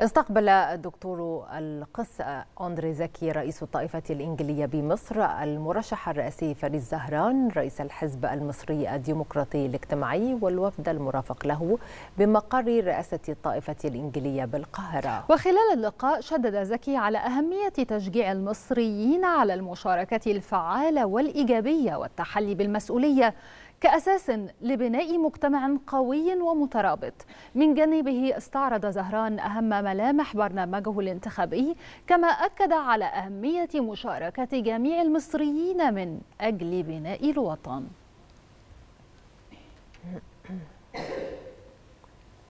استقبل الدكتور القس أندري زكي رئيس الطائفة الإنجليزية بمصر المرشح الرئاسي فريد الزهران رئيس الحزب المصري الديمقراطي الاجتماعي والوفد المرافق له بمقر رئاسة الطائفة الإنجليزية بالقاهرة وخلال اللقاء شدد زكي على أهمية تشجيع المصريين على المشاركة الفعالة والإيجابية والتحلي بالمسؤولية كأساس لبناء مجتمع قوي ومترابط من جانبه استعرض زهران أهم ملامح برنامجه الانتخابي كما أكد على أهمية مشاركة جميع المصريين من أجل بناء الوطن